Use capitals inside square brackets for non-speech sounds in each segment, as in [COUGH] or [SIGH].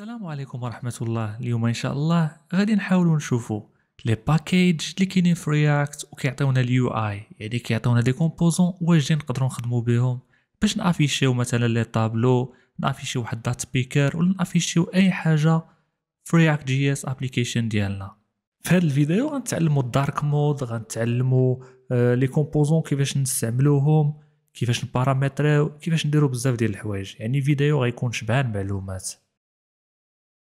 السلام عليكم ورحمة الله اليوم إن شاء الله غادي نحاولوا نشوفوا لي باكيج اللي كاينين في رياكت وكيعطيونا اليو اي يعني كيعطيونا دي كومبوزون جي نقدروا نخدموا بهم باش نافيشيو مثلا لي طابلو نافيشيو واحد دات سبيكر ولا نافيشيو اي حاجه في رياكت جي اس ابليكيشن ديالنا في هذا الفيديو غنتعلموا الدارك مود غنتعلموا آه، لي كومبوزون كيفاش نستعملوهم كيفاش نباراميتريو كيفاش نديرو بزاف ديال الحوايج يعني فيديو غيكون شبعان معلومات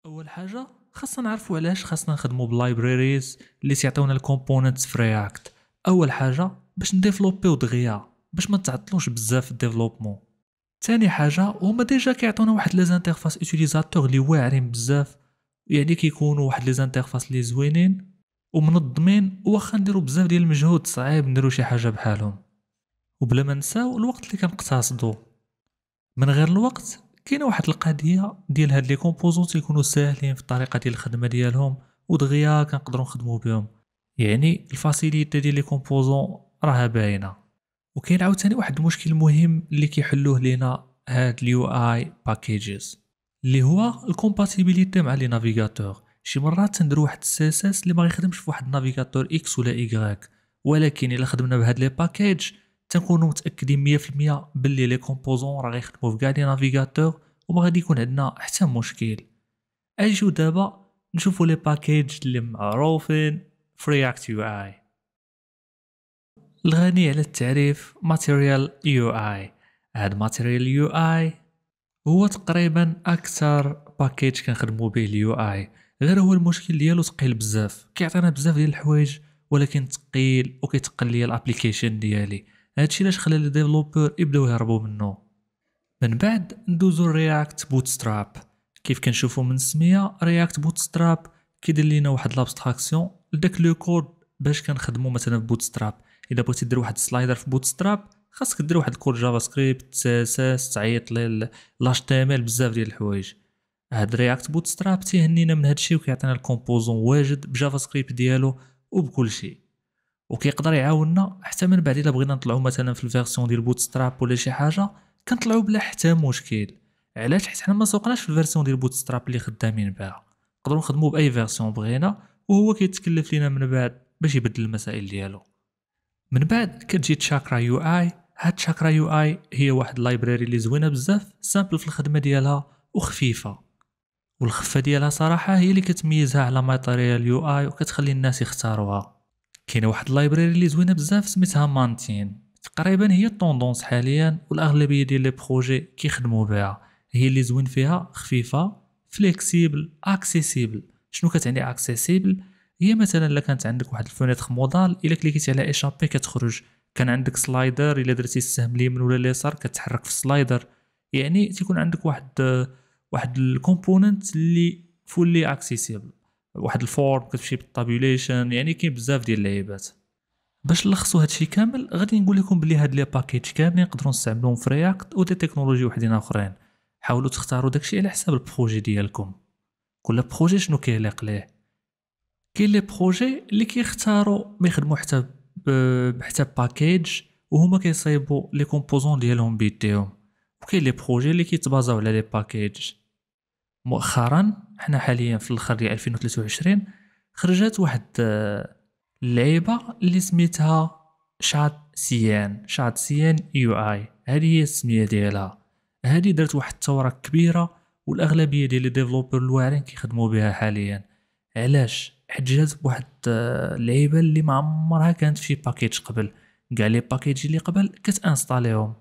اول حاجه خاصنا نعرفوا علاش خاصنا نخدموا باللايبريريز اللي سيعطيونا الكومبوننتس في رياكت اول حاجه باش نديفلوبيو دغيا باش ما تعطلوش بزاف في الديفلوبمون ثاني حاجه هما ديجا كيعطيونا واحد لي زانترفاس يوتيليزاتور اللي واعرين بزاف يعني كيكونوا واحد لي زانترفاس اللي زوينين ومنظمين واخا نديرو بزاف ديال المجهود صعيب نديرو شي حاجه بحالهم وبلا ما نساو الوقت اللي كنقتصدو من غير الوقت كاينه واحد القضيه ديال هاد لي كومبوزون تيكونوا ساهلين في الطريقه ديال الخدمه ديالهم ودغيا كنقدروا نخدموا بهم يعني الفاسيليتي ديال لي كومبوزون راها باينه وكاين عاوتاني واحد المشكل مهم اللي كيحلوه لينا هاد اليو اي باكيجز اللي هو الكومباتيبيليتي مع لي نافيغاتور شي مرات تندير واحد السي اس اللي ما يخدمش في واحد النافيغاتور اكس ولا ايغريك ولكن الا خدمنا بهاد لي باكيج تنكونوا متاكدين 100% باللي لي كومبوزون راه غيخدموا في كاع لي نافيغاتور وما غادي يكون عندنا حتى مشكل اجيو دابا نشوفوا لي باكيج اللي معروفين في يو اي الغني على التعريف ماتيريال يو اي هاد ماتيريال يو اي هو تقريبا اكثر باكيج كنخدمو به اليو اي غير هو المشكل ديالو ثقيل بزاف كيعطينا بزاف ديال الحوايج ولكن ثقيل وكيتقل ليا الابليكيشن ديالي هادشي علاش خلى لي ديفلوبر يبداو يهربوا منه من بعد ندوزو لرياكت بوتستراب كيف كنشوفو من السميه رياكت بوتستراب كيدير لينا واحد لابستراكسيون لداك لو كود باش كنخدمو مثلا في بوتستراب الا بغيتي دير واحد سلايدر في بوتستراب خاصك دير واحد الكود جافا سكريبت سي اس اس تعيط لي لاش تي ام ال بزاف ديال الحوايج هاد رياكت بوتستراب تيهنينا من هادشي وكيعطينا الكومبوزون واجد بجافا سكريبت ديالو وبكل شيء وكيقدر يعاوننا حتى من بعد الا بغينا نطلعو مثلا في الفيرسيون ديال بوت ستراب ولا شي حاجه كنطلعو بلا حتى مشكل علاش حيت حنا ما سوقناش في الفيرسيون ديال بوت ستراب اللي خدامين بها نقدروا نخدموا باي فيرسيون بغينا وهو كيتكلف لينا من بعد باش يبدل المسائل ديالو من بعد كتجي تشاكرا يو اي هاد تشاكرا يو اي هي واحد لايبراري اللي زوينه بزاف سامبل في الخدمه ديالها وخفيفه والخفه ديالها صراحه هي اللي كتميزها على ماتيريال يو اي وكتخلي الناس يختاروها كاينه واحد لايبراري اللي زوينه بزاف سميتها مانتين تقريبا هي الطوندونس حاليا والاغلبيه ديال لي بروجي كيخدموا بها هي اللي زوين فيها خفيفه فليكسيبل اكسيسيبل شنو كتعني اكسيسيبل هي مثلا الا كانت عندك واحد الفونيتر مودال الا كليكيتي على اشابي كتخرج كان عندك سلايدر الا درتي السهم اليمين ولا اليسار كتحرك في السلايدر يعني تيكون عندك واحد واحد الكومبوننت اللي فولي اكسيسيبل واحد الفورم كتمشي بالطابيوليشن يعني كاين بزاف ديال اللعيبات باش نلخصوا هادشي كامل غادي نقول لكم بلي هاد لي باكيج كاملين نقدروا نستعملوهم في رياكت دي تكنولوجي وحدين اخرين حاولوا تختاروا داكشي على حساب البروجي ديالكم كل بروجي شنو كيليق ليه كاين لي بروجي اللي كيختاروا ما يخدموا حتى حتى باكيج وهما كيصايبوا لي كومبوزون ديالهم بيديهم وكاين لي بروجي اللي كيتبازاو على لي باكيج مؤخرا حنا حاليا في الاخر ديال 2023 خرجت واحد اللعيبه آه، اللي سميتها شات سيان شات سيان يو اي هذه هي السميه ديالها هذه درت واحد الثوره كبيره والاغلبيه ديال لي ديفلوبر الواعرين كيخدموا بها حاليا علاش حيت جات بواحد اللعيبه آه، اللي ما عمرها كانت في باكيج قبل كاع لي باكيج اللي قبل كتانستاليهم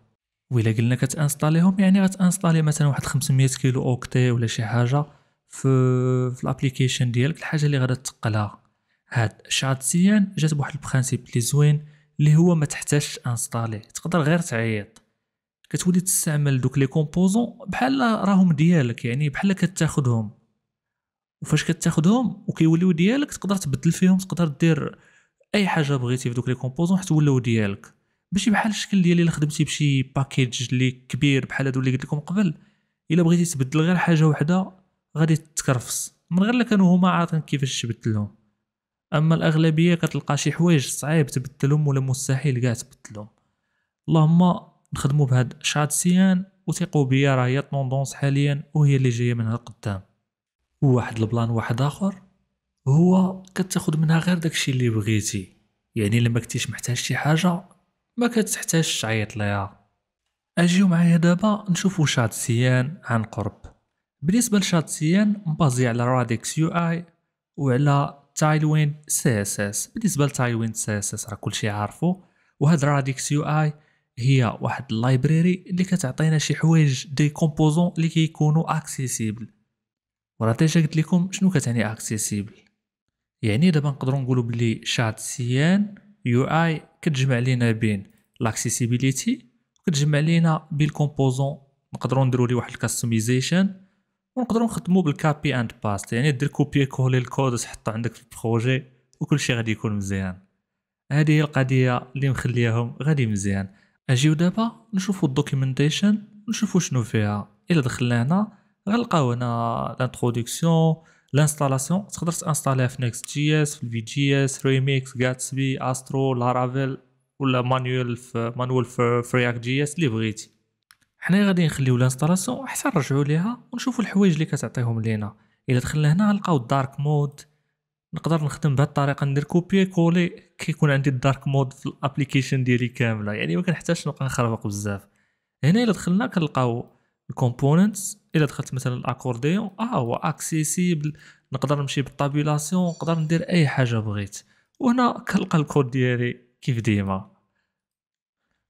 الا قلنا كتانستاليهم يعني غتانستالي مثلا واحد 500 كيلو اوكتي ولا شي حاجه في في الابليكيشن ديالك الحاجه اللي غادا تقلها هاد شعار سيان جات بواحد البرانسيب اللي زوين اللي هو ما تحتاجش انستالي تقدر غير تعيط كتولي تستعمل دوك لي كومبوزون بحال راهم ديالك يعني بحال كتاخدهم وفاش كتاخدهم وكيوليو ديالك تقدر تبدل فيهم تقدر دير اي حاجه بغيتي في دوك لي كومبوزون حتى ولاو ديالك ماشي بحال الشكل ديالي اللي خدمتي بشي باكيج اللي كبير بحال هادو اللي قلت لكم قبل الا بغيتي تبدل غير حاجه وحده غادي تكرفس من غير اللي كانوا هما عارفين كيفاش تبدلهم اما الاغلبيه كتلقى شي حوايج صعيب تبدلهم ولا مستحيل كاع تبدلهم اللهم نخدموا بهاد شاد سيان وثقوا بيا راه هي طوندونس حاليا وهي اللي جايه منها القدام واحد البلان واحد اخر هو كتاخد منها غير داكشي اللي بغيتي يعني لما كنتيش محتاج شي حاجه ما كتحتاجش تعيط ليها اجيو معايا دابا نشوفو شات سيان عن قرب بالنسبه لشات سيان مبازي على راديكس يو اي وعلى تايلوين سي اس اس بالنسبه لتايلوين سي اس اس راه كلشي عارفو وهاد راديكس يو اي هي واحد اللايبراري اللي كتعطينا شي حوايج دي كومبوزون اللي كيكونوا اكسيسيبل وراه ديجا قلت لكم شنو كتعني اكسيسيبل يعني دابا نقدروا نقولوا بلي شات سيان يو اي كتجمع لينا بين لاكسيسيبيليتي كتجمع لينا بين الكومبوزون نقدروا نديروا ليه واحد الكاستمايزيشن ونقدروا نخدموا بالكابي اند باست يعني دير كوبي كولي الكود تحطو عندك في البروجي شيء غادي يكون مزيان هذه هي القضيه اللي مخلياهم غادي مزيان اجيو دابا نشوفوا الدوكيومنتيشن نشوفوا شنو فيها الا دخلنا هنا غنلقاو هنا لانتروداكسيون لانستالاسيون تقدر تانستاليها في نيكست جي اس في الفي جي اس ريميكس غاتسبي استرو لارافيل ولا مانويل في مانويل في, فرياك رياكت جي اس اللي بغيتي حنا غادي نخليو لانستالاسيون احسن نرجعو ليها ونشوفو الحوايج اللي كتعطيهم لينا الا دخلنا هنا غنلقاو الدارك مود نقدر نخدم بهذه الطريقه ندير كوبي كولي كيكون عندي الدارك مود في الابليكيشن ديالي كامله يعني ما كنحتاجش نبقى نخربق بزاف هنا الا دخلنا كنلقاو الكومبوننتس الا دخلت مثلا الاكورديون اه هو اكسيسيبل نقدر نمشي بالطابيلاسيون نقدر ندير اي حاجه بغيت وهنا كنلقى الكود ديالي كيف ديما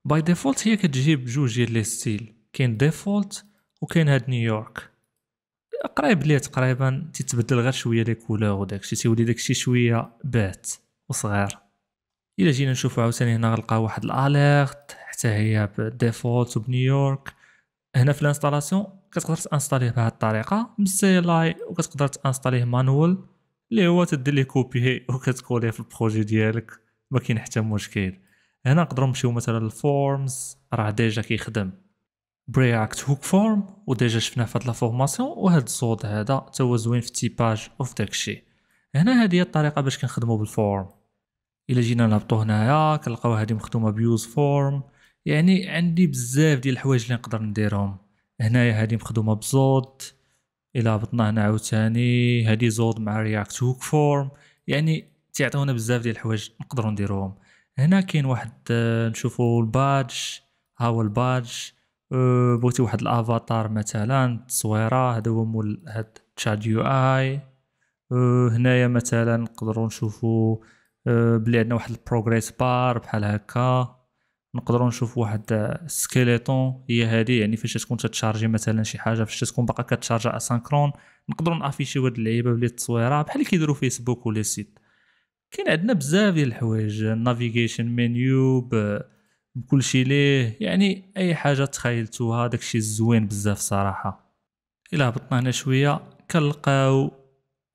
باي ديفولت هي كتجيب جوج ديال لي ستيل كاين ديفولت وكاين هاد نيويورك قريب ليه تقريبا تيتبدل غير شويه لي كولور وداكشي تيولي داكشي شويه بات وصغير الا جينا نشوفو عاوتاني هنا غنلقى واحد الاليرت حتى هي بديفولت وبنيويورك هنا في الانستالاسيون كتقدر تانستاليه بهذه الطريقه لاي وكتقدر تانستاليه مانوال اللي هو تدي ليه كوبي [LAUGHS] وكتكوليه في البروجي ديالك ما كاين حتى مشكل هنا نقدروا نمشيو مثلا للفورمز راه ديجا كيخدم برياكت هوك فورم وديجا شفناه في هاد لا فورماسيون وهاد الصوت هذا تا هو زوين في التيباج وفي داكشي هنا هذه هي الطريقه باش كنخدموا بالفورم الا جينا نهبطوا هنايا كنلقاو هذه مخدومه بيوز فورم يعني عندي بزاف ديال الحوايج اللي نقدر نديرهم هنايا هادي مخدومه بزود الى هبطنا هنا عاوتاني هادي زود مع رياكت هوك فورم يعني تيعطيونا بزاف ديال الحوايج نقدروا نديروهم هنا كاين واحد آه، نشوفوا البادج ها هو البادج آه، بغيتي واحد الافاتار مثلا التصويره هذا هو مول هاد تشاد يو اي آه، هنايا مثلا نقدروا نشوفوا بلي عندنا واحد البروغريس بار بحال هكا نقدروا نشوف واحد سكيليتون هي هذه يعني فاش تكون تشارجي مثلا شي حاجه فاش تكون باقا كتشارجا اسانكرون نقدروا نافيشي واحد اللعيبه بلي التصويره بحال كيديروا فيسبوك ولا سيت كاين عندنا بزاف ديال الحوايج نافيغيشن منيو بكل شيء ليه يعني اي حاجه تخيلتوها داكشي زوين بزاف صراحه الا هبطنا هنا شويه كنلقاو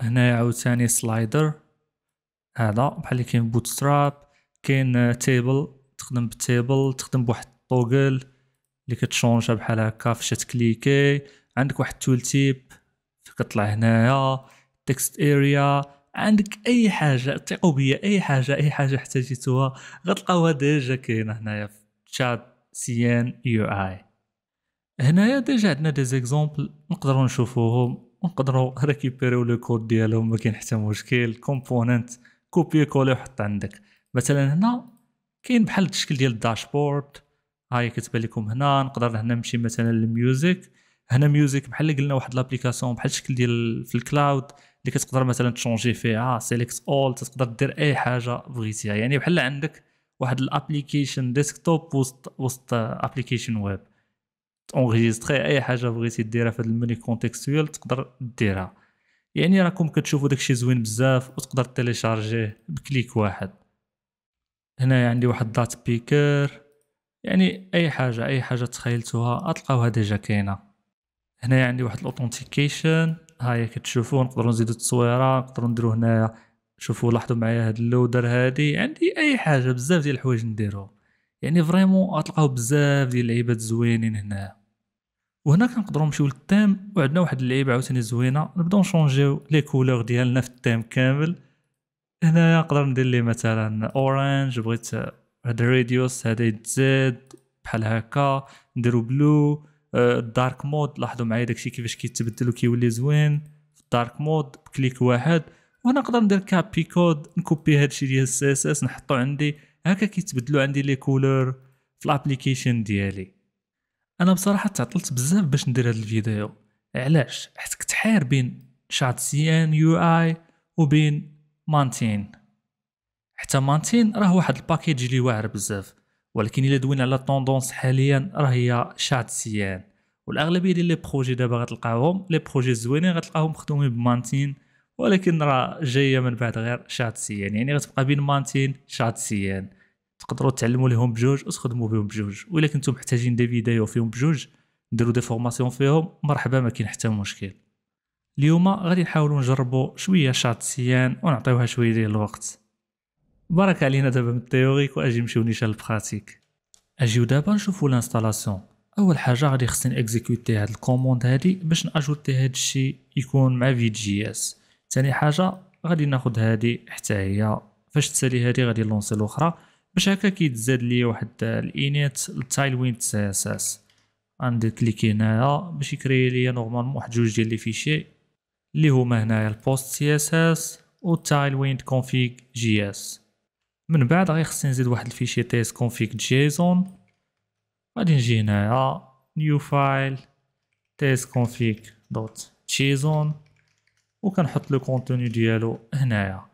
هنايا عاوتاني سلايدر هذا بحال اللي كاين بوتستراب كاين تيبل تخدم بالتيبل تخدم بواحد الطوغل اللي كتشونجا بحال هكا فاش تكليكي عندك واحد التول تيب كطلع هنايا تكست اريا عندك اي حاجه ثقوا بيا اي حاجه اي حاجه احتاجيتوها غتلقاوها ديجا كاينه هنايا في تشات سي ان يو اي هنايا ديجا عندنا دي زيكزومبل نقدروا نشوفوهم ونقدروا ريكيبيريو لو كود ديالهم ما كاين حتى مشكل كومبوننت كوبي كولي وحط عندك مثلا هنا كاين بحال التشكيل ديال الداشبورد هاي كتبان لكم هنا نقدر هنا نمشي مثلا للميوزيك هنا ميوزيك بحال اللي قلنا واحد لابليكاسيون بحال الشكل ديال في الكلاود اللي كتقدر مثلا تشونجي فيها سيليكت اول تقدر دير اي حاجه بغيتيها يعني بحال عندك واحد الابليكيشن ديسكتوب وسط وسط ابليكيشن ويب تونغيستري اي حاجه بغيتي ديرها في هذا الميني كونتكستويال تقدر ديرها يعني راكم كتشوفوا داكشي زوين بزاف وتقدر تيليشارجيه بكليك واحد هنايا عندي واحد دات بيكر يعني اي حاجه اي حاجه تخيلتوها غتلقاوها ديجا كاينه هنايا عندي واحد الاوثنتيكيشن هايا كتشوفوا نقدروا نزيدوا التصويره نقدروا نديروا هنايا شوفوا لاحظوا معايا هاد اللودر هادي عندي اي حاجه بزاف ديال الحوايج نديرهم يعني فريمون غتلقاو بزاف ديال اللعيبات زوينين هنا وهنا كنقدروا نمشيو للتيم وعندنا واحد اللعيبه عاوتاني زوينه نبداو نشونجيو لي كولور ديالنا في التيم كامل هنا نقدر ندير لي مثلا اورانج بغيت هاد الراديوس هذا يتزاد بحال هكا نديرو بلو الدارك مود لاحظوا معايا داكشي كيفاش كيتبدل وكيولي زوين في الدارك مود بكليك واحد ونقدر ندير كابي كود نكوبي هادشي ديال السي اس اس نحطو عندي هكا كيتبدلو عندي لي كولور في الابليكيشن ديالي انا بصراحه تعطلت بزاف باش ندير هاد الفيديو علاش حيت كنت حاير بين شات سي ان يو اي وبين مانتين حتى مانتين راه واحد الباكيج اللي واعر بزاف ولكن الا دوينا على طوندونس حاليا راه هي شعب سيان والاغلبيه ديال لي بروجي دابا غتلقاهم لي بروجي زوينين غتلقاهم مخدومين بمانتين ولكن راه جايه من بعد غير شعب سيان يعني غتبقى بين مانتين شعب سيان تقدروا تعلموا ليهم بجوج وتخدموا بهم بجوج ولكن كنتم محتاجين دي فيديو فيهم بجوج ديروا دي فورماسيون فيهم مرحبا ما كاين حتى مشكل اليوم غادي نحاولوا نجربوا شويه شات سيان ونعطيوها شويه ديال الوقت بارك علينا دابا من التيوريك واجي نمشيو نيشان البراتيك اجيو دابا نشوفوا لانستالاسيون اول حاجه غادي خصني اكزيكوتي هاد الكوموند هادي باش ناجوتي هاد الشيء يكون مع في جي اس ثاني حاجه غادي ناخد هادي حتى هي فاش تسالي هادي غادي لونسي الاخرى باش هكا كيتزاد ليا واحد الانيت التايل وين سي اس اس غندير كليكي هنايا باش يكري ليا نورمالمون واحد جوج ديال لي فيشي اللي هما هنايا البوست سي اس اس والتايل ويند كونفيغ جي اس من بعد غير خصني نزيد واحد الفيشي تيست كونفيغ جيزون غادي نجي هنايا نيو فايل تيست كونفيغ دوت جيزون وكنحط لو كونتوني ديالو هنايا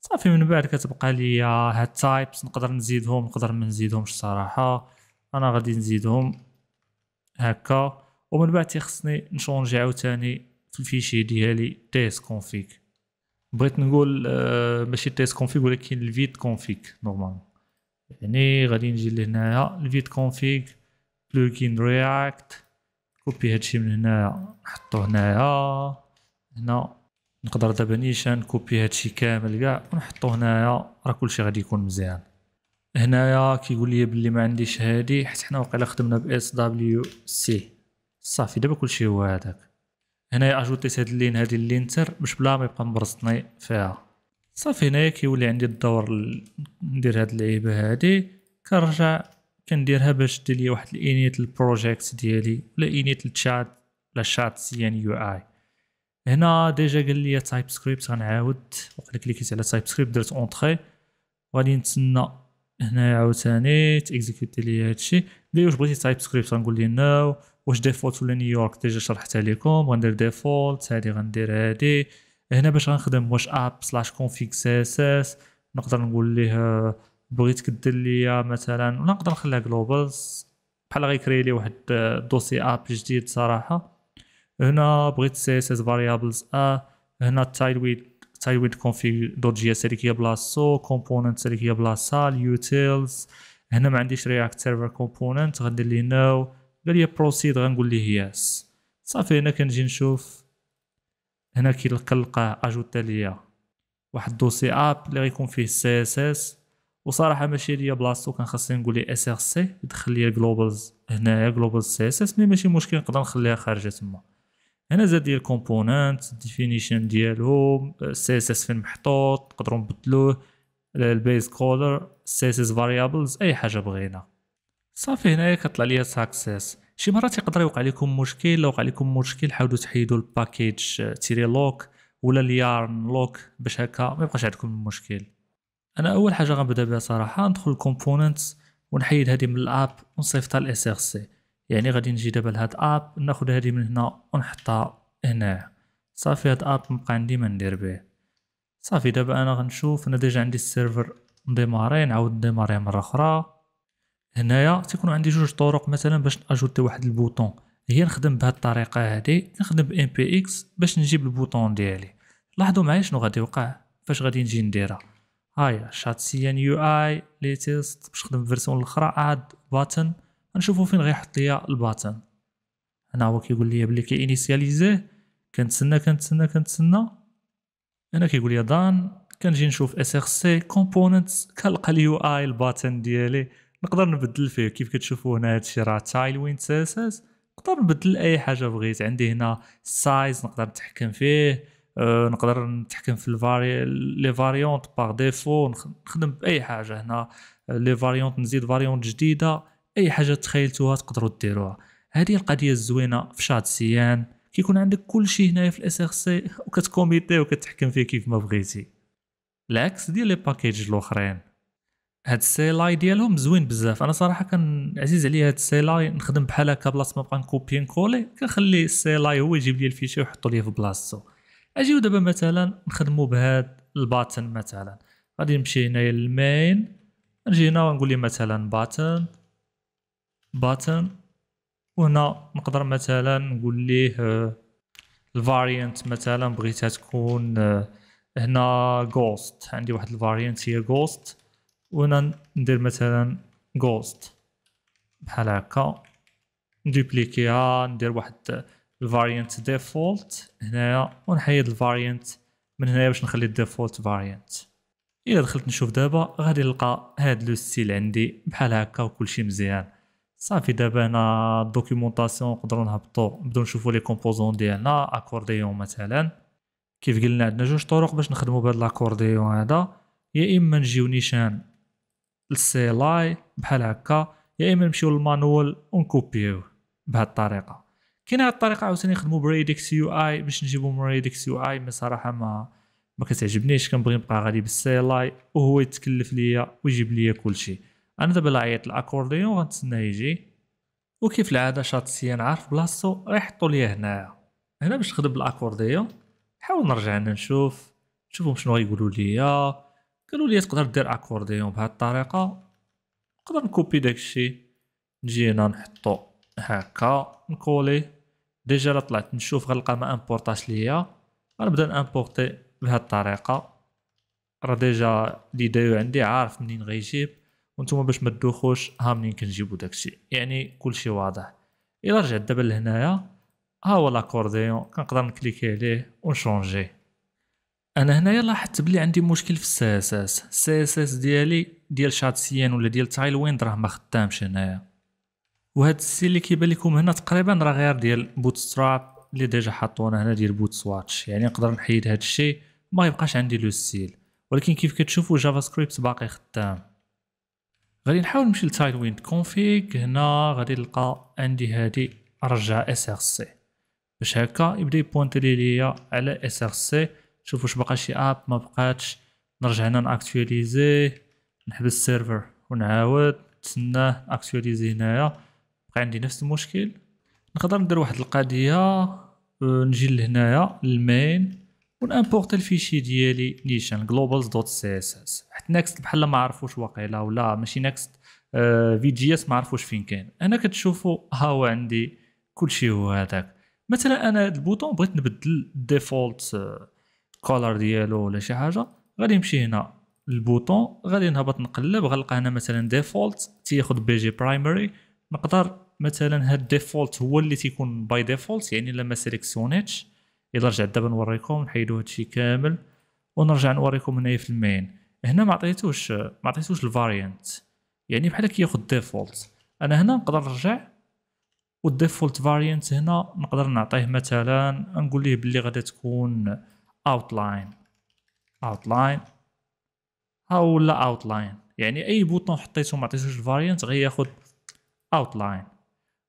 صافي من بعد كتبقى ليا هاد التايبس نقدر نزيدهم نقدر ما نزيدهمش الصراحه انا غادي نزيدهم هكا ومن بعد تيخصني نشونجي عاوتاني في الفيشي ديالي تيس كونفيك بغيت نقول آه، ماشي تيس كونفيك ولكن الفيت كونفيك نورمالمون يعني غادي نجي لهنايا الفيد كونفيك بلوجين رياكت كوبي هادشي من هنايا نحطو هنايا هنا نقدر دابا نيشان نكوبي هادشي كامل كاع ونحطو هنايا راه كلشي غادي يكون مزيان هنايا كيقول لي بلي ما عنديش هادي حيت حنا واقيلا خدمنا ب اس دبليو سي صافي دابا كلشي هو هذاك هنايا اجوتيت هاد اللين هادي اللينتر باش بلا ما يبقى مبرصطني فيها صافي هنايا كيولي عندي الدور ندير هاد اللعيبه هادي كنرجع كنديرها باش دير لي واحد الانيت البروجيكت ديالي ولا انيت الشات ولا شات سي ان يو اي هنا ديجا قال لي تايب سكريبت غنعاود اللي كليكيت على تايب سكريبت درت اونتري غادي نتسنى هنايا عاوتاني تيكزيكوتي لي هادشي قال لي واش بغيتي تايب سكريبت غنقول ليه نو no. واش ديفولت ولا نيويورك ديجا شرحتها لكم غندير ديفولت هادي غندير هادي هنا باش غنخدم واش اب سلاش كونفيك سي اس اس نقدر نقول ليه آه، بغيتك دير ليا مثلا ولا نقدر نخليها جلوبال بحال غيكري لي واحد دوسي آه، اب جديد صراحه هنا بغيت سي اس اس فاريابلز ا هنا تايل ويد تايل ويد كونفيك دوت جي اس هذيك هي بلاصتو كومبوننت هذيك هي بلاصتها اليوتيلز هنا ما عنديش رياكت سيرفر كومبوننت غندير ليه نو no. قال لي بروسيد غنقول ليه ياس صافي هنا كنجي نشوف هنا كيلقى القاع اجوتا ليا واحد دوسي اب اللي غيكون فيه السي اس اس وصراحه ماشي ليا بلاصتو كان خاصني نقول ليه اس ار سي يدخل ليا جلوبالز هنايا جلوبالز سي اس اس مي ماشي مشكل نقدر نخليها خارجه تما هنا زاد ديال كومبوننت ديفينيشن ديالهم سي اس اس فين محطوط نقدروا نبدلوه البيز كولر سي اس اس فاريابلز اي حاجه بغينا صافي هنايا كطلع ليا ساكسيس شي مرات يقدر يوقع لكم مشكل لو وقع لكم مشكل حاولوا تحيدوا الباكيج آه، تيري لوك ولا اليارن لوك باش هكا ما يبقاش عندكم المشكل انا اول حاجه غنبدا بها صراحه ندخل الكومبوننتس ونحيد هذه من الاب ونصيفطها لاس ار سي يعني غادي نجي دابا لهاد اب ناخد هذه من هنا ونحطها هنا صافي هاد اب مبقى عندي ما ندير به صافي دابا انا غنشوف انا ديجا عندي السيرفر نديماري نعاود نديماري مره اخرى هنايا تيكون عندي جوج طرق مثلا باش ناجوتي واحد البوطون هي نخدم بهاد الطريقه هادي نخدم بام بي اكس باش نجيب البوطون ديالي لاحظوا معايا شنو غادي يوقع فاش غادي نجي نديرها هاي شات سي ان يو اي ليتيست باش نخدم فيرسون الاخرى اد باتن نشوفوا فين غيحط ليا الباتن هنا هو كيقول لي بلي كي انيسياليزي كنتسنى كنتسنى كنتسنى هنا كيقول لي دان كنجي نشوف اس ار سي كومبوننت كنلقى اليو اي الباتن ديالي نقدر نبدل فيه كيف كتشوفوا هنا هادشي راه تايلوين تساساس نقدر نبدل اي حاجه بغيت عندي هنا سايز نقدر نتحكم فيه آه، نقدر نتحكم في الفاري لي فاريونت باغ ديفو نخدم باي حاجه هنا آه، لي فاريونت نزيد فاريونت جديده اي حاجه تخيلتوها تقدروا ديروها هذه القضيه الزوينه في شات سيان كيكون عندك كل شيء هنايا في الاس ار سي [LAUGHS] وكتكوميتي وكتحكم فيه كيف ما بغيتي العكس ديال لي باكيج الاخرين هاد السيلاي ديالهم زوين بزاف انا صراحه كان عزيز عليا هاد السيلاي نخدم بحال هكا بلاص ما بقى نكوبي نكولي كنخلي السيلاي هو يجيب لي الفيشي ويحطو لي في بلاصتو اجيو دابا مثلا نخدمو بهاد الباتن مثلا غادي نمشي هنايا للمين نجي هنا ونقول لي مثلا باتن باتن وهنا نقدر مثلا نقول ليه آه، الفاريانت مثلا بغيتها تكون آه، هنا جوست عندي واحد الفاريانت هي جوست وانا ندير مثلا جوست بحال هكا ندوبليكيها ندير واحد الفاريانت ديفولت هنايا ونحيد الفاريانت من هنايا باش نخلي الديفولت فاريانت الا دخلت نشوف دابا غادي نلقى هاد لو ستيل عندي بحال هكا وكلشي مزيان صافي دابا هنا الدوكيومونطاسيون نقدروا نهبطوا نبداو نشوفوا لي كومبوزون ديالنا اكورديون مثلا كيف قلنا عندنا جوج طرق باش نخدموا بهاد لاكورديون هذا يا اما نجيو نيشان السي لاي بحال هكا يا اما نمشيو للمانوال ونكوبيو بهاد الطريقه كاين هاد الطريقه عاوتاني نخدمو بريدكس يو اي باش نجيبو من يو اي مي صراحه ما ما كتعجبنيش كنبغي نبقى غادي بالسي لاي وهو يتكلف ليا ويجيب ليا كلشي انا دابا عيطت الاكورديون غنتسنى يجي وكيف العاده شاطسيان عارف بلاصتو غيحطو ليا هنايا هنا باش نخدم بالاكورديون نحاول نرجع انا نشوف نشوفهم شنو غيقولوا ليا قالوا لي تقدر دير اكورديون بهذه الطريقه نقدر نكوبي داكشي نجي هنا نحطو هكا نكولي ديجا لا طلعت نشوف غنلقى ما امبورطاش ليا غنبدا نامبورتي بهذه الطريقه راه ديجا دايو عندي عارف منين غيجيب وانتم باش ما تدوخوش ها منين كنجيبو داكشي يعني كلشي واضح الا رجعت دابا لهنايا ها هو لاكورديون كنقدر نكليكي عليه ونشونجيه انا هنايا لاحظت بلي عندي مشكل في السي اس اس السي اس اس ديالي ديال شاتسيان ولا ديال تايلويند راه ما خدامش هنايا وهاد السي اللي كيبان لكم هنا تقريبا راه غير ديال بوت ستراب اللي ديجا حطونا هنا ديال بوت سواتش يعني نقدر نحيد هاد الشيء ما يبقاش عندي لو ستيل ولكن كيف كتشوفوا جافا سكريبت باقي خدام غادي نحاول نمشي لتايلويند كونفيغ هنا غادي نلقى عندي هادي رجع اس ار سي باش هكا يبدا يبونتي ليا على اس ار سي شوف واش باقا شي اب ما بقاتش نرجع هنا ناكتواليزي نحبس السيرفر ونعاود نتسناه اكتواليزي هنايا بقى عندي نفس المشكل نقدر ندير واحد القضيه آه، نجي لهنايا للمين ونامبورت الفيشي ديالي نيشان جلوبالز دوت سي اس اس حيت نكست بحال ما عرفوش واقيلا ولا ماشي نكست في جي اس ما عرفوش فين كاين انا كتشوفوا ها هو عندي كلشي هو هذاك مثلا انا البوطون بغيت نبدل الديفولت آه، كولر ديالو ولا شي حاجه غادي نمشي هنا البوطون غادي نهبط نقلب غنلقى هنا مثلا ديفولت تياخد بي جي برايمري نقدر مثلا هاد ديفولت هو اللي تيكون باي ديفولت يعني لما ما سيليكسيونيتش الا رجعت دابا نوريكم نحيدو هادشي كامل ونرجع نوريكم هنايا في المين هنا ما عطيتوش ما عطيتوش الفاريانت يعني بحال كياخد ديفولت انا هنا نقدر نرجع والديفولت فاريانت هنا نقدر نعطيه مثلا نقول ليه بلي غادي تكون اوتلاين ها او لا اوتلاين يعني اي بوطون حطيته ما عطيتوش الفاريانت غياخد اوتلاين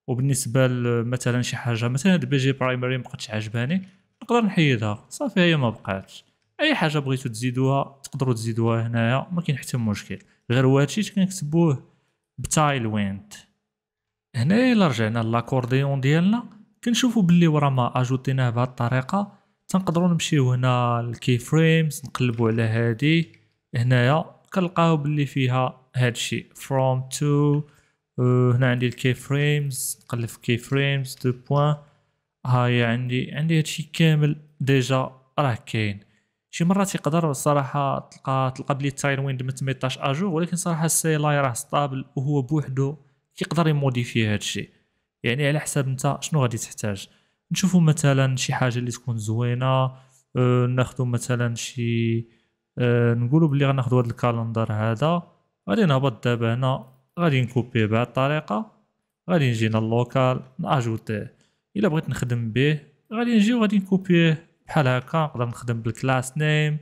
وبالنسبه مثلا شي حاجه مثلا بي جي برايمري بقاتش عجباني نقدر نحيدها صافي هي ما بقاتش اي حاجه بغيتو تزيدوها تقدروا تزيدوها هنايا ما كاين حتى مشكل غير هادشي كنكتبوه بتايل وينت هنايا الا رجعنا لاكورديون ديالنا كنشوفو بلي ورا ما اجوتيناه بهاد الطريقه تنقدروا نمشيو هنا الكي فريمز نقلبوا على هذه هنايا كنلقاو باللي فيها هادشي فروم تو آه، هنا عندي الكي فريمز نقلب في كي فريمز دو بوين هاي عندي عندي هادشي كامل ديجا راه كاين شي مرات يقدر الصراحه تلقى تلقى بلي التاير ويند ما تميطاش اجور ولكن صراحه السي لاي راه ستابل وهو بوحدو كيقدر يموديفي هادشي يعني على حساب نتا شنو غادي تحتاج نشوفوا مثلا شي حاجه اللي تكون زوينه أه، ناخذوا مثلا شي أه، نقولوا بلي غناخذوا هذا الكالندر هذا غادي نهبط دابا هنا غادي نكوبيه بهذه الطريقه غادي نجي لللوكال ناجوتيه الا بغيت نخدم به غادي نجي وغادي نكوبيه بحال هكا نقدر نخدم بالكلاس نيم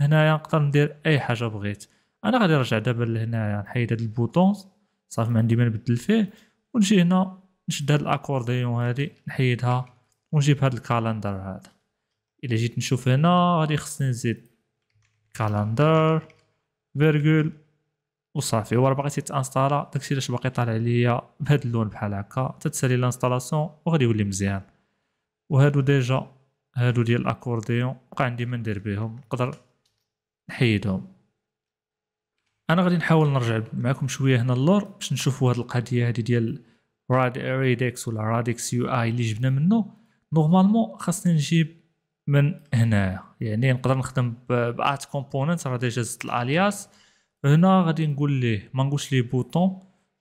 هنايا نقدر ندير اي حاجه بغيت انا غادي نرجع دابا لهنايا نحيد هاد البوطون صافي ما عندي ما نبدل فيه ونجي هنا نشد هاد الاكورديون هادي نحيدها ونجيب هاد الكالندر هذا الى جيت نشوف هنا غادي خصني نزيد كالندر فيرغول وصافي هو باغي تيتانستالا داكشي علاش باقي طالع ليا بهاد اللون بحال هكا تتسالي لانستالاسيون وغادي يولي مزيان وهادو ديجا هادو ديال الاكورديون بقى عندي ما ندير بهم نقدر نحيدهم انا غادي نحاول نرجع معكم شويه هنا اللور باش نشوفوا هاد القضيه هادي ديال راد ريدكس ولا رادكس يو اي اللي جبنا منه نورمالمون خاصني نجيب من هنايا يعني نقدر نخدم بارت كومبوننت راه ديجا زدت الالياس هنا غادي نقول ليه ما نقولش ليه بوطون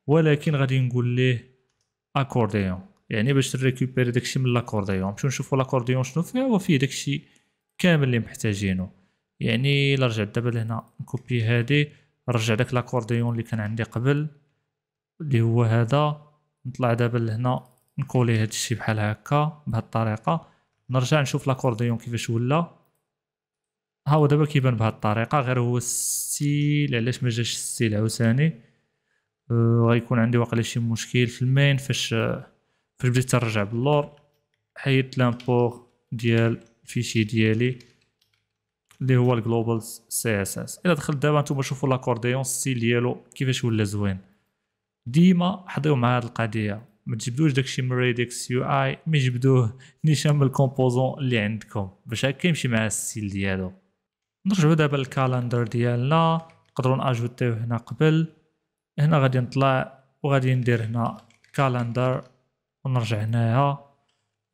ولكن غادي نقول ليه اكورديون يعني باش نريكوبيري داكشي من لاكورديون نمشيو نشوفو لاكورديون شنو فيها وفيه داكشي كامل اللي محتاجينو يعني الا رجعت دابا لهنا نكوبي هادي نرجع داك لاكورديون اللي كان عندي قبل اللي هو هذا نطلع دابا لهنا نكولي هذا الشيء بحال هكا بهذه الطريقه نرجع نشوف لاكورديون كيفاش ولا ها هو دابا كيبان بهذه الطريقه غير هو السيل علاش ما جاش السيل عاوتاني أه، غيكون عندي واقيلا شي مشكل في المين فاش فاش بديت ترجع باللور حيدت لامبور ديال الفيشي ديالي اللي هو الجلوبال سي اس اس الا دخلت دابا نتوما شوفوا لاكورديون السيل ديالو كيفاش ولا زوين ديما حضيو مع هاد القضيه ما تجبدوش داكشي من ريديكس يو اي مي جبدوه نيشان من الكومبوزون اللي عندكم باش هكا يمشي مع السيل ديالو نرجعو دابا للكالندر ديالنا نقدروا ناجوتيوه هنا قبل هنا غادي نطلع وغادي ندير هنا كالندر ونرجع هنايا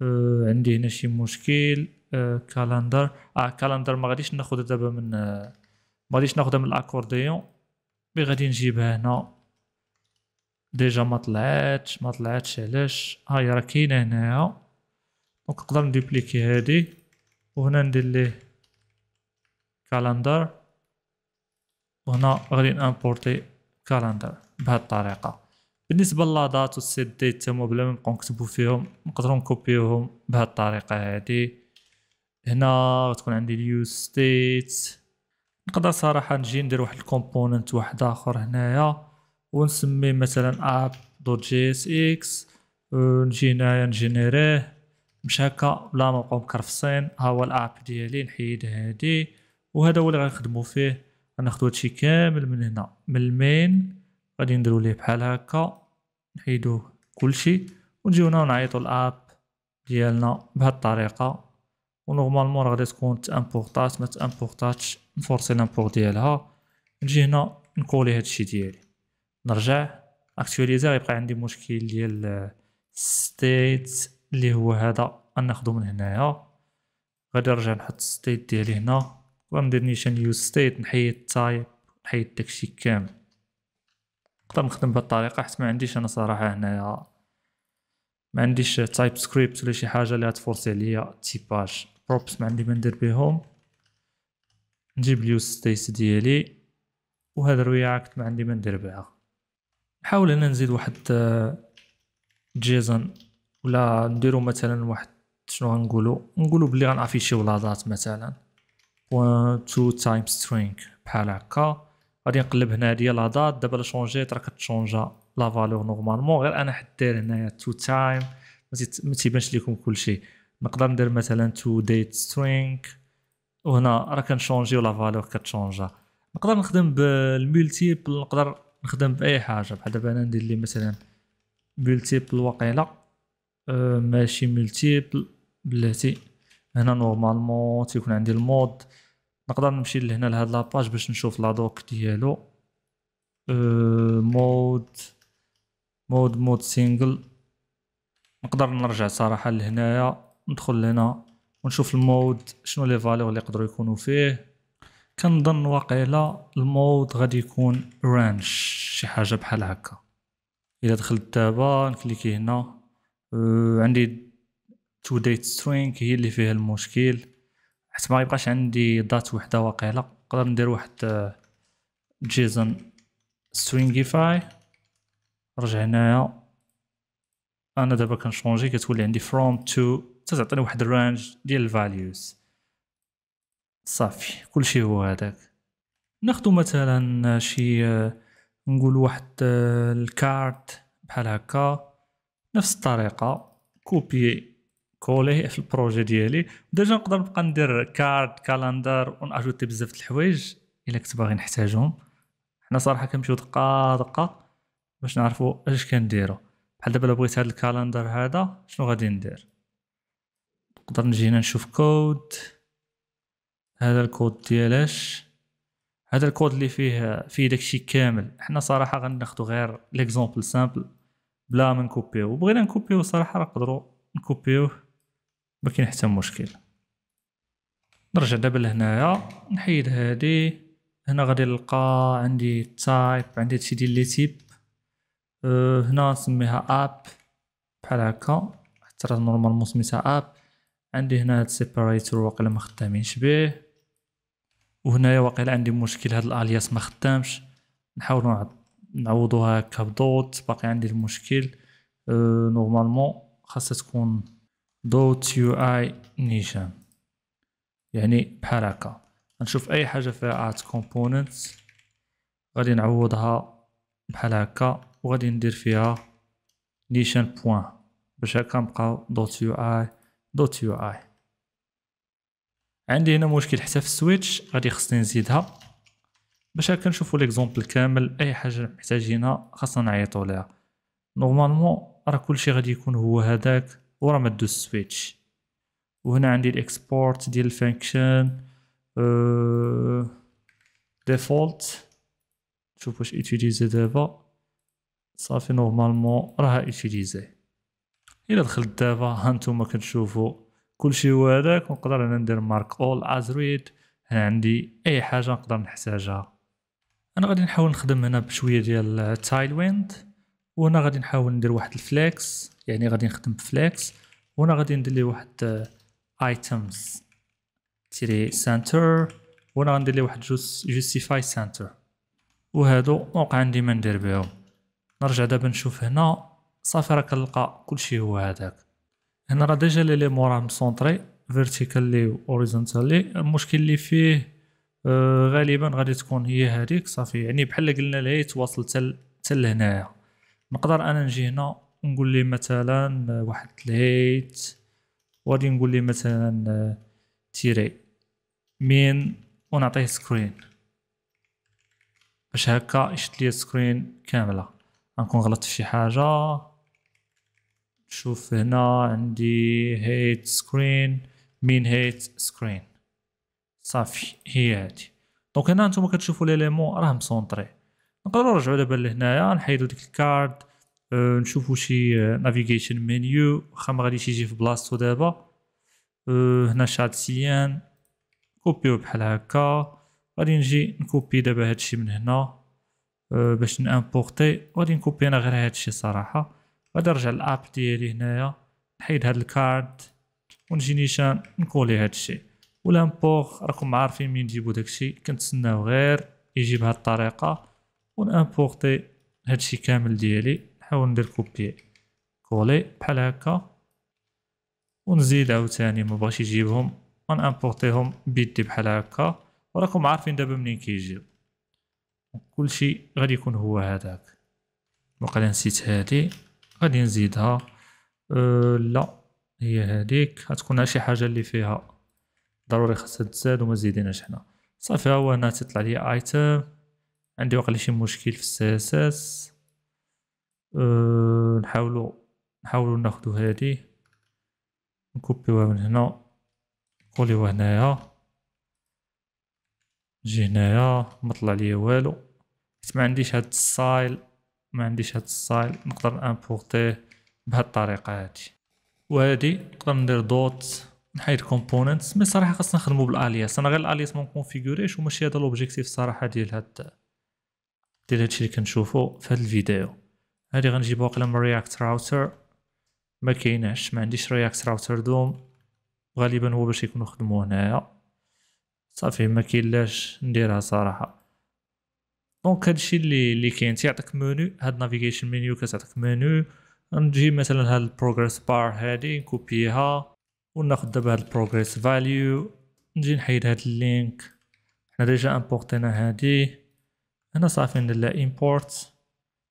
آه عندي هنا شي مشكل آه كالندر اه كالندر ما غاديش ناخذها دابا من آه ما غاديش ناخذها من الاكورديون مي غادي نجيبها هنا ديجا ما طلعتش ما طلعتش علاش هاي راه كاينه هنايا دونك نقدر ندوبليكي هادي وهنا ندير ليه كالندر وهنا غادي نامبورتي كالندر بهاد الطريقه بالنسبه للادات والسيت دي تما بلا ما نبقاو نكتبو فيهم نقدروا نكوبيوهم بهاد الطريقه هادي هنا تكون عندي اليوز ستيت نقدر صراحه نجي ندير واحد الكومبوننت واحد اخر هنايا ونسمي مثلا اب دوت جي اس اكس نجي هنايا نجينيريه مش هكا بلا ما نبقاو مكرفصين ها هو الاب ديالي نحيد هادي وهذا هو اللي غنخدمو فيه غناخدو هادشي كامل من هنا من المين غادي نديرو ليه بحال هكا نحيدوه كلشي ونجيو هنا ونعيطو الاب ديالنا بهاد الطريقه ونورمالمون راه غادي تكون تامبورطات ما تامبورطاتش نفورسي لامبور ديالها نجي هنا نكولي هادشي ديالي نرجع اكتواليزا غيبقى عندي مشكل ديال ستيت اللي هو هذا ناخذو من هنايا غادي نرجع نحط ستيت ديالي هنا وندير نيشان يوز ستيت نحيد تايب نحيد داكشي كامل نقدر نخدم بهاد الطريقه حيت ما عنديش انا صراحه هنايا ما عنديش تايب سكريبت ولا شي حاجه اللي غتفورسي عليا تيباج بروبس ما عندي ما ندير بهم نجيب اليوز ستيت ديالي وهاد الرياكت ما عندي ما ندير بها نحاول انا نزيد واحد آه، جيزون ولا نديرو مثلا واحد شنو غنقولو نقولو بلي غنافيشيو لاضات مثلا بوان تو تايم سترينغ بحال هكا غادي نقلب هنا هادي لادات دابا لا شونجيت راه كتشونجا لا فالور نورمالمون غير انا حدير هنايا تو تايم ما تيبانش ليكم كلشي نقدر ندير مثلا تو ديت سترينغ وهنا راه كنشونجيو لا فالور كتشونجا نقدر نخدم بالمولتيبل نقدر نخدم باي حاجه بحال دابا انا ندير لي مثلا ملتيبل واقيلا أه ماشي ملتيبل بلاتي هنا نورمالمون تيكون عندي المود نقدر نمشي لهنا لهاد لاباج باش نشوف لا دوك ديالو أه مود مود مود سينجل نقدر نرجع صراحه لهنايا ندخل لهنا ونشوف المود شنو لي فالور اللي يقدروا يكونوا فيه كنظن واقيلا المود غادي يكون رانش شي حاجه بحال هكا الا دخلت دابا نكليكي هنا آه، عندي تو ديت سترينغ هي اللي فيها المشكل حيت ما يبقاش عندي دات وحده واقيلا نقدر ندير واحد جيزون آه، سترينغيفاي رجع هنايا انا دابا كنشونجي كتولي عندي فروم تو تعطيني واحد الرانج ديال الفاليوز صافي كلشي هو هذاك ناخذ مثلا شي نقول واحد الكارت بحال هكا نفس الطريقه كوبي كولي في البروجي ديالي ديجا نقدر نبقى ندير كارت كالندر وناجوتي طيب بزاف د الحوايج الا كنت باغي نحتاجهم حنا صراحه كنمشيو دقه دقه باش نعرفوا اش كنديرو بحال دابا بغيت هذا الكالندر هذا شنو غادي ندير نقدر نجي هنا نشوف كود هذا الكود ديالاش هذا الكود اللي فيه فيه داكشي كامل حنا صراحه غناخذو غير ليكزومبل سامبل بلا ما نكوبيو بغينا نكوبيو صراحه راه نقدروا نكوبيوه ما كاين حتى مشكل نرجع دابا لهنايا نحيد هادي هنا غادي نلقى عندي تايب عندي هادشي ديال لي تيب أه، هنا نسميها اب بحال هكا حتى راه نورمالمون سميتها اب عندي هنا هاد سيباريتور واقيلا ما خدامينش بيه وهنايا واقيلا عندي مشكل هاد الالياس ما خدامش نحاول نعوضوها هكا بدوت باقي عندي المشكل أه، نورمالمون خاصها تكون دوت يو اي نيشان يعني بحال هكا نشوف اي حاجه فيها ارت كومبوننت غادي نعوضها بحال هكا وغادي ندير فيها نيشان بوين باش هكا نبقاو دوت يو اي دوت يو اي عندي هنا مشكل حتى في السويتش غادي خصني نزيدها باش هكا نشوفو ليكزومبل كامل اي حاجه محتاجينها خاصنا نعيطو ليها نورمالمون راه كلشي غادي يكون هو هذاك وراه ما دوز السويتش وهنا عندي الاكسبورت ديال الفانكشن آه، ديفولت نشوف واش ايتيليزي دابا صافي نورمالمون راها ايتيليزي الا دخلت دابا هانتوما كتشوفوا كلشي هو هذاك ونقدر انا ندير مارك اول از ريد هنا عندي اي حاجه نقدر نحتاجها انا غادي نحاول نخدم هنا بشويه ديال تايل ويند وهنا غادي نحاول ندير واحد الفليكس يعني غادي نخدم بفليكس وهنا غادي ندير لي واحد ايتمز آه، تيري سنتر وهنا غندير لي واحد جوستيفاي سنتر وهادو موقع عندي ما ندير بهم نرجع دابا نشوف هنا صافي راه كنلقى كلشي هو هذاك هنا راه ديجا لي موراه مسونطري فيرتيكالي اوريزونتالي المشكل اللي فيه آه غالبا غادي تكون هي هذيك صافي يعني بحال قلنا لها يتواصل حتى حتى لهنايا نقدر انا نجي هنا ونقول لي مثلا آه، واحد الهيت وغادي نقول لي مثلا آه، تيري مين ونعطيه سكرين باش هكا يشد لي سكرين كامله غنكون غلطت في شي حاجه شوف هنا عندي هيت سكرين مين هيت سكرين صافي هي هادي دونك هنا نتوما كتشوفوا ليليمون راه مسونطري نقدروا نرجعوا دابا لهنايا نحيدوا ديك الكارد أه نشوفوا شي نافيغيشن منيو واخا ما غاديش يجي في بلاصتو دابا أه هنا شات سيان كوبيو بحال هكا غادي نجي نكوبي دابا هادشي من هنا أه باش نامبورتي غادي نكوبي انا غير هادشي صراحه غادا نرجع للاب ديالي هنايا نحيد هاد الكارد ونجي نيشان نكولي هاد الشيء والامبور راكم عارفين مين نجيبو داكشي كنتسناو غير يجي بهاد الطريقه ونامبورتي الشيء كامل ديالي نحاول ندير كوبي كولي بحال هكا ونزيد عاوتاني ما بغاش يجيبهم امبورتيهم بيدي بحال هكا وراكم عارفين دابا منين كيجيو كلشي غادي يكون هو هذاك وقال نسيت هادي غادي نزيدها أه لا هي هذيك غتكون شي حاجه اللي فيها ضروري خاصها تزاد وما زيديناش حنا صافي ها هو انا تطلع لي ايتم عندي واقيلا شي مشكل في السي اس اس أه نحاولوا نحاولوا ناخذوا هذه نكوبيوها من هنا نقوليوها هنايا نجي هنايا ما طلع ليا والو حيت ما عنديش هاد السايل ما عنديش هاد الصايل نقدر امبورتيه بهاد الطريقه هادي هادي نقدر ندير دوت نحيد كومبوننتس مي صراحه خاصنا نخدمو بالالياس انا غير الالياس ما و وماشي هذا لوبجيكتيف صراحه ديال هاد ديال هادشي اللي كنشوفو في هاد الفيديو هادي غنجيبو واقيلا من رياكت راوتر ما كايناش ما عنديش رياكت راوتر دوم غالبا هو باش يكونو خدمو هنايا صافي ما كاين نديرها صراحه دونك هادشي اللي اللي كاين تيعطيك منو هاد نافيغيشن منيو كتعطيك منو نجي مثلا هاد البروغريس بار هادي نكوبيها وناخد دابا هاد البروغريس فاليو نجي نحيد هاد اللينك حنا ديجا امبورتينا هادي هنا صافي ندير لها امبورت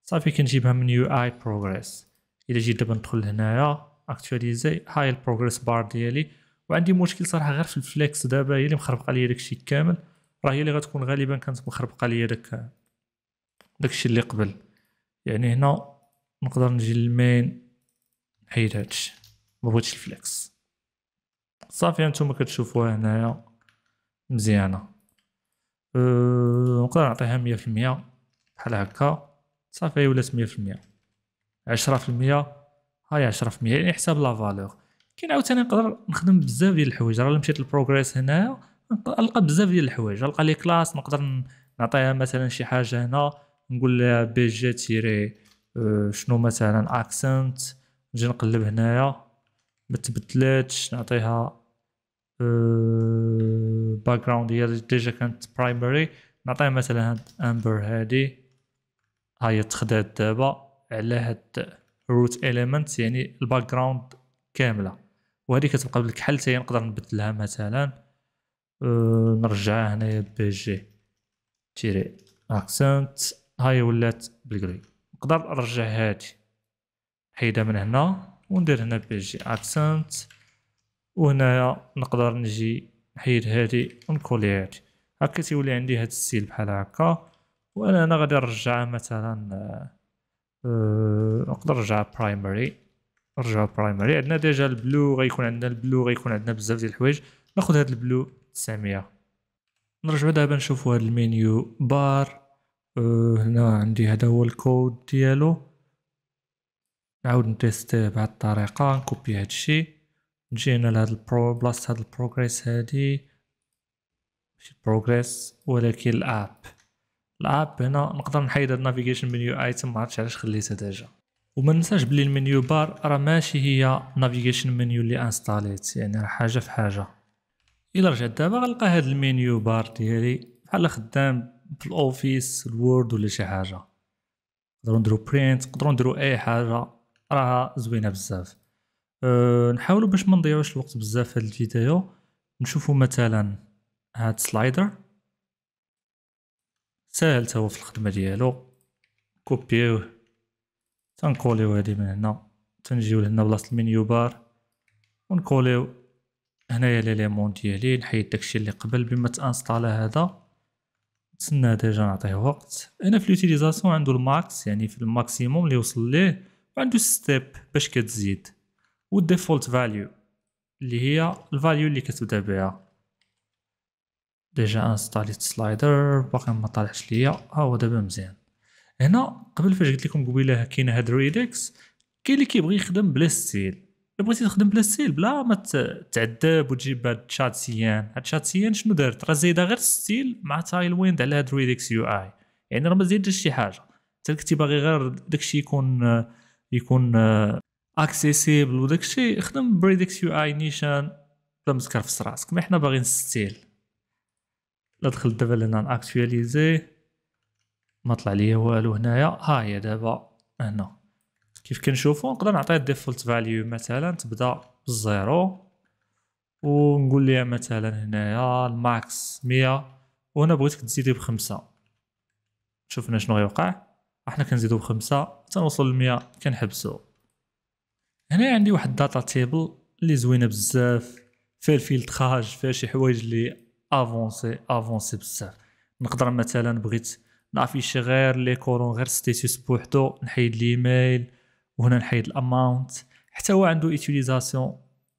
صافي كنجيبها من يو اي بروغريس الى جيت دابا ندخل هنايا اكتواليزي هاي البروغريس بار ديالي وعندي مشكل صراحه غير في الفليكس دابا هي اللي مخربقه ليا داكشي كامل راه هي اللي غتكون غالبا كانت مخربقه ليا داك داكشي اللي قبل يعني هنا نقدر نجي للمين نحيد هادشي مبغيتش الفليكس صافي هانتوما كتشوفوها هنايا مزيانه أه نقدر نعطيها مية في المية بحال هكا صافي أيوة، ولات مية في المية عشرة في المية هاي عشرة في المية يعني حساب لا فالور كاين عاوتاني نقدر نخدم بزاف ديال الحوايج راه مشيت للبروغريس هنايا نلقى بزاف ديال الحوايج نلقى لي كلاس نقدر نعطيها مثلا شي حاجه هنا نقول لها جي تيري آه، شنو مثلا اكسنت نجي نقلب هنايا ما تبدلاتش نعطيها باك آه، جراوند هي ديجا كانت برايمري نعطيها مثلا هاد امبر هادي هاي تخدات دابا على هاد روت اليمنت يعني الباك جراوند كامله وهذه كتبقى بالكحل حتى نقدر نبدلها مثلا آه، نرجعها هنايا بي جي تيري اكسنت هاي ولات بالجري نقدر نرجع هادي نحيدها من هنا وندير هنا بي جي اكسنت وهنايا نقدر نجي نحيد هادي ونكولي هادي هكا تيولي عندي هاد السيل بحال هكا وانا انا غادي نرجعها مثلا أه نقدر نرجعها برايمري نرجع برايمري عندنا ديجا البلو غيكون عندنا البلو غيكون عندنا بزاف ديال الحوايج ناخد هاد البلو 900 نرجعو دابا نشوفو هاد المينيو بار هنا أه، عندي هذا هو الكود ديالو نعاود نتيستيه بهاد الطريقه نكوبي الشي نجي هنا لهاد البرو بلاصه هاد البروغريس هادي ماشي البروغريس ولكن الاب الاب هنا نقدر نحيد هاد النافيغيشن منيو ايتم معرفتش علاش خليتها ديجا وما ننساش بلي المنيو بار راه ماشي هي نافيغيشن منيو اللي انستاليت يعني راه حاجه في حاجه الى رجعت دابا غنلقى هاد المنيو بار ديالي بحال خدام في الاوفيس الوورد ولا شي حاجه نقدروا نديرو برينت نقدروا نديرو اي حاجه راها زوينه بزاف أه نحاولوا باش ما نضيعوش الوقت بزاف في الفيديو نشوفوا مثلا هاد سلايدر ساهل تا هو في الخدمه ديالو كوبيوه تنكوليو هادي من هنا تنجيو لهنا بلاصه المنيو بار ونقوليو هنايا ليليمون ديالي نحيد داكشي اللي قبل بما تانستال هذا نتسنى ديجا نعطيه وقت انا في لوتيليزاسيون عنده الماكس يعني في الماكسيموم اللي وصل ليه وعنده ستيب باش كتزيد والديفولت فاليو اللي هي الفاليو اللي كتبدا بها ديجا انستاليت سلايدر باقي ما طالعش ليا ها هو دابا مزيان هنا قبل فاش قلت لكم قبيله كاين هاد ريدكس كاين اللي كيبغي يخدم بلا ستيل بغيتي تخدم بلا ستيل بلا ما تعذب وتجيب هاد تشات سيان هاد تشات سيان شنو دارت راه زايده غير ستيل مع تايل ويند على هاد ريدكس يو اي يعني راه ما زيدتش شي حاجه حتى كنتي باغي غير داكشي يكون يكون اكسيسيبل وداكشي خدم بريدكس يو اي نيشان بلا ما تكرفس راسك ما حنا باغيين ستيل لا دخل دابا لنا ناكتواليزي ما طلع ليا والو هنايا ها هي دابا هنا كيف كنشوفو نقدر نعطيه الديفولت فاليو مثلا تبدا بالزيرو ونقول ليها مثلا هنايا الماكس 100 وهنا بغيتك تزيدي بخمسة شوفنا شنو غيوقع احنا كنزيدو بخمسة تنوصل لمية كنحبسو هنا عندي واحد داتا تيبل اللي زوينه بزاف فيها الفيلتراج فيها شي حوايج اللي افونسي افونسي بزاف نقدر مثلا بغيت نافيشي غير لي كولون غير ستيتوس بوحدو نحيد ليميل وهنا نحيد الاماونت حتى هو عنده يوتيليزاسيون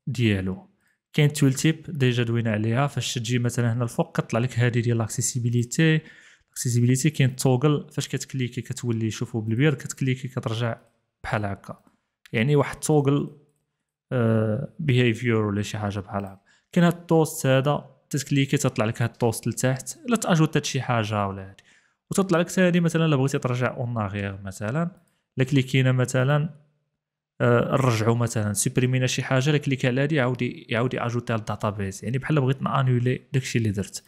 ديالو كاين تول تيب ديجا دوينا عليها فاش تجي مثلا هنا الفوق كطلع لك هذه ديال لاكسيسيبيليتي الاكسيسيبيليتي كاين توغل فاش كتكليكي كتولي شوفو بالبيض كتكليكي كترجع بحال هكا يعني واحد توغل بيهيفيور آه، ولا شي حاجه بحال هكا كاين هاد التوست هذا تتكليكي تطلع لك هاد التوست لتحت لا تاجوتات شي حاجه ولا هادي وتطلع لك ثاني مثلا الا بغيتي ترجع اون مثلا لكليكينا مثلا آه، نرجعوا مثلا سوبريمينا شي حاجه لكليك على هادي يعاود يعاود اجوتي على الداتابيز يعني بحال بغيت نانيولي داكشي اللي درت